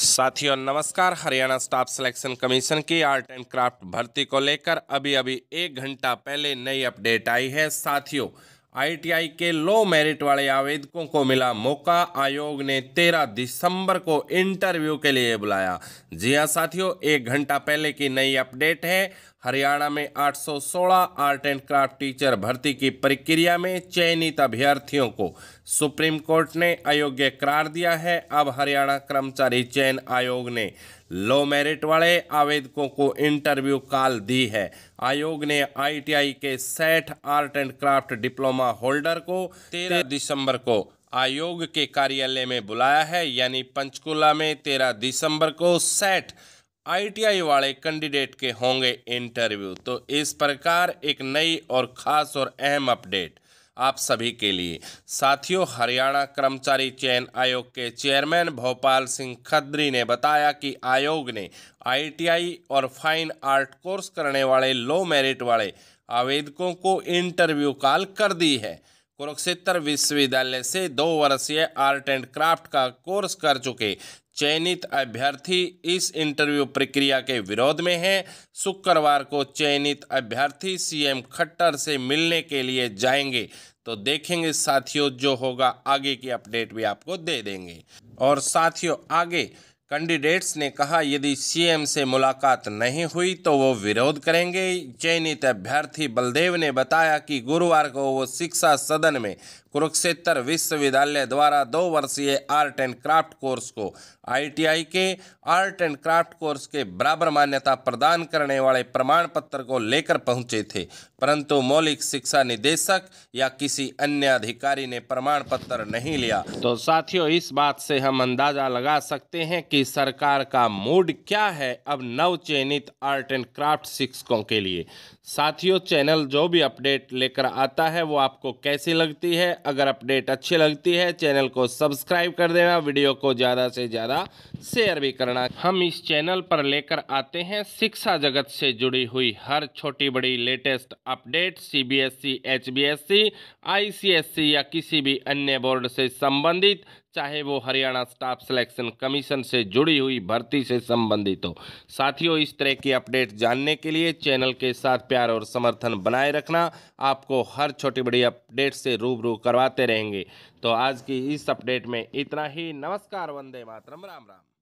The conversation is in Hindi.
साथियों नमस्कार हरियाणा स्टाफ सिलेक्शन कमीशन की आर्ट एंड क्राफ्ट भर्ती को लेकर अभी अभी एक घंटा पहले नई अपडेट आई है साथियों आईटीआई के लो मेरिट वाले आवेदकों को मिला मौका आयोग ने 13 दिसंबर को इंटरव्यू के लिए बुलाया जी हाँ साथियों एक घंटा पहले की नई अपडेट है हरियाणा में 816 आर्ट एंड क्राफ्ट टीचर भर्ती की प्रक्रिया में चयनित अभ्यर्थियों को सुप्रीम कोर्ट ने अयोग्य करार दिया है अब हरियाणा कर्मचारी चयन आयोग ने लो मेरिट वाले आवेदकों को इंटरव्यू कॉल दी है आयोग ने आईटीआई के सेठ art and craft diploma holder को तेरह दिसंबर को आयोग के कार्यालय में बुलाया है यानी पंचकुला में तेरह दिसंबर को सेठ आईटीआई वाले कैंडिडेट के होंगे इंटरव्यू तो इस प्रकार एक नई और ख़ास और अहम अपडेट आप सभी के लिए साथियों हरियाणा कर्मचारी चयन आयोग के चेयरमैन भोपाल सिंह खद्री ने बताया कि आयोग ने आईटीआई और फाइन आर्ट कोर्स करने वाले लो मेरिट वाले आवेदकों को इंटरव्यू कॉल कर दी है कुरुक्षेत्र विश्वविद्यालय से दो वर्षीय आर्ट एंड क्राफ्ट का कोर्स कर चुके चयनित अभ्यर्थी इस इंटरव्यू प्रक्रिया के विरोध में हैं शुक्रवार को चयनित अभ्यर्थी सीएम खट्टर से मिलने के लिए जाएंगे तो देखेंगे साथियों जो होगा आगे की अपडेट भी आपको दे देंगे और साथियों आगे कैंडिडेट्स ने कहा यदि सीएम से मुलाकात नहीं हुई तो वो विरोध करेंगे चयनित अभ्यर्थी बलदेव ने बताया कि गुरुवार को वो शिक्षा सदन में कुरुक्षेत्र विश्वविद्यालय द्वारा दो वर्षीय आर्ट एंड क्राफ्ट कोर्स को आईटीआई के आर्ट एंड क्राफ्ट कोर्स के बराबर मान्यता प्रदान करने वाले प्रमाण पत्र को लेकर पहुंचे थे परंतु मौलिक शिक्षा निदेशक या किसी अन्य अधिकारी ने प्रमाण पत्र नहीं लिया तो साथियों इस बात से हम अंदाजा लगा सकते हैं कि की सरकार का मूड क्या है अब नव चयनित आर्ट एंड क्राफ्ट शिक्षकों के लिए साथियों चैनल जो भी अपडेट लेकर आता है वो आपको कैसी लगती है अगर अपडेट अच्छी लगती है चैनल को सब्सक्राइब कर देना वीडियो को ज़्यादा से ज़्यादा शेयर भी करना हम इस चैनल पर लेकर आते हैं शिक्षा जगत से जुड़ी हुई हर छोटी बड़ी latest update C B S या किसी भी अन्य बोर्ड से संबंधित चाहे वो हरियाणा स्टाफ सिलेक्शन कमीशन से जुड़ी हुई भर्ती से संबंधित हो साथियों इस तरह की अपडेट जानने के लिए चैनल के साथ प्यार और समर्थन बनाए रखना आपको हर छोटी बड़ी अपडेट से रूबरू करवाते रहेंगे तो आज की इस अपडेट में इतना ही नमस्कार वंदे मातरम राम राम